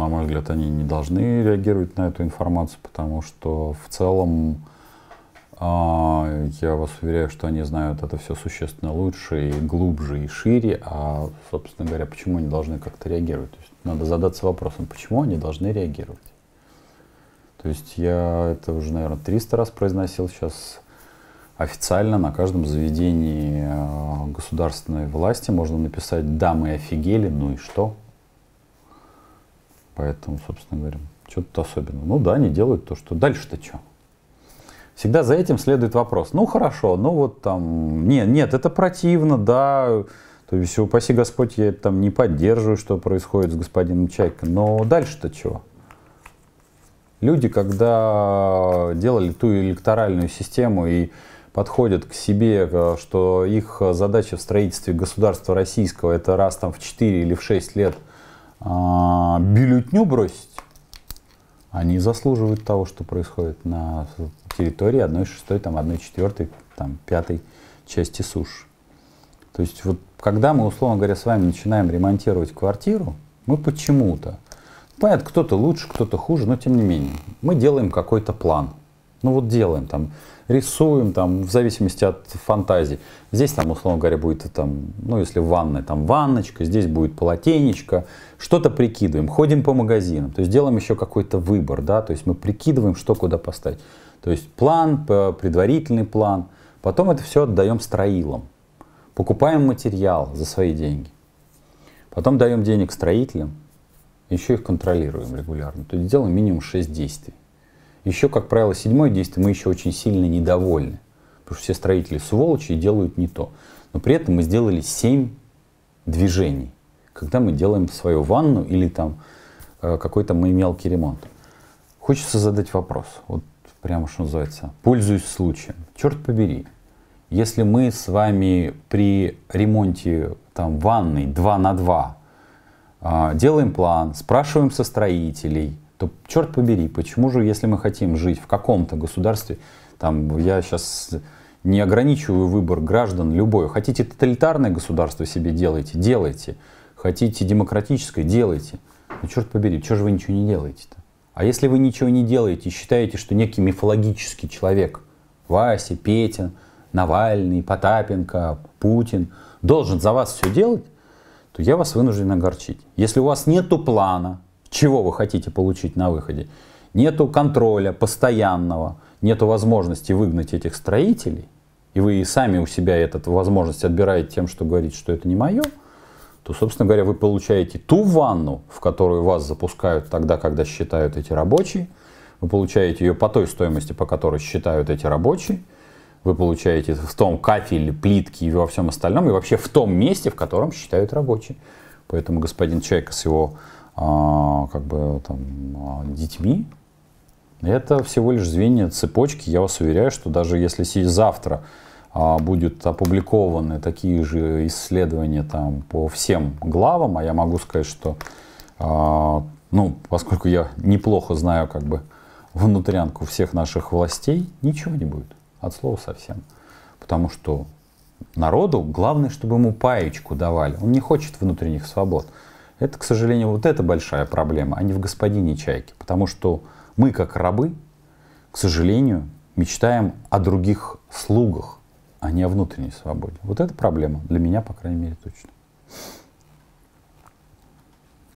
на мой взгляд, они не должны реагировать на эту информацию, потому что в целом а, я вас уверяю, что они знают это все существенно лучше и глубже и шире, а, собственно говоря, почему они должны как-то реагировать? То есть надо задаться вопросом, почему они должны реагировать? То есть я это уже, наверное, 300 раз произносил сейчас официально на каждом заведении а, государственной власти можно написать «Да, мы офигели, ну и что?» Поэтому, собственно говоря, что то особенного. Ну да, они делают то, что дальше-то что? Всегда за этим следует вопрос. Ну хорошо, ну вот там, нет, нет, это противно, да, то есть, упаси Господь, я там не поддерживаю, что происходит с господином Чайко, но дальше-то чего? Люди, когда делали ту электоральную систему и подходят к себе, э, что их задача в строительстве государства российского это раз там в 4 или в 6 лет – а, бюллетню бросить, они заслуживают того, что происходит на территории 1,6, там 1,4, там 5 части суш. То есть вот когда мы, условно говоря, с вами начинаем ремонтировать квартиру, мы почему-то, понятно, кто-то лучше, кто-то хуже, но тем не менее, мы делаем какой-то план – ну вот делаем там, рисуем там, в зависимости от фантазии. Здесь там, условно говоря, будет там, ну если ванная, там ванночка, здесь будет полотенечко, что-то прикидываем, ходим по магазинам, то есть делаем еще какой-то выбор, да, то есть мы прикидываем, что куда поставить. То есть план, предварительный план, потом это все отдаем строилам, покупаем материал за свои деньги, потом даем денег строителям, еще их контролируем регулярно, то есть делаем минимум 6 действий. Еще, как правило, седьмое действие мы еще очень сильно недовольны, потому что все строители сволочи и делают не то. Но при этом мы сделали семь движений, когда мы делаем свою ванну или там э, какой-то мы мелкий ремонт. Хочется задать вопрос, вот прямо что называется, пользуюсь случаем. Черт побери, если мы с вами при ремонте там, ванной 2 на 2 а, делаем план, спрашиваем со строителей – то черт побери, почему же, если мы хотим жить в каком-то государстве, там, я сейчас не ограничиваю выбор граждан любой. Хотите тоталитарное государство себе делайте, делайте. Хотите демократическое, делайте. Ну черт побери, что же вы ничего не делаете-то? А если вы ничего не делаете и считаете, что некий мифологический человек, Вася, Петя, Навальный, Потапенко, Путин, должен за вас все делать, то я вас вынужден огорчить. Если у вас нету плана, чего вы хотите получить на выходе. Нету контроля постоянного, нету возможности выгнать этих строителей, и вы и сами у себя эту возможность отбираете тем, что говорите, что это не мое, то, собственно говоря, вы получаете ту ванну, в которую вас запускают тогда, когда считают эти рабочие, вы получаете ее по той стоимости, по которой считают эти рабочие, вы получаете в том кафель, плитки и во всем остальном, и вообще в том месте, в котором считают рабочие. Поэтому господин Чайка с его а, как бы там, а, детьми, это всего лишь звенья цепочки. Я вас уверяю, что даже если завтра а, будут опубликованы такие же исследования там, по всем главам, а я могу сказать, что, ну, поскольку я неплохо знаю как бы внутрянку всех наших властей, ничего не будет. От слова совсем. Потому что народу главное, чтобы ему паечку давали. Он не хочет внутренних свобод. Это, к сожалению, вот эта большая проблема, а не в господине Чайке. Потому что мы, как рабы, к сожалению, мечтаем о других слугах, а не о внутренней свободе. Вот это проблема, для меня, по крайней мере, точно.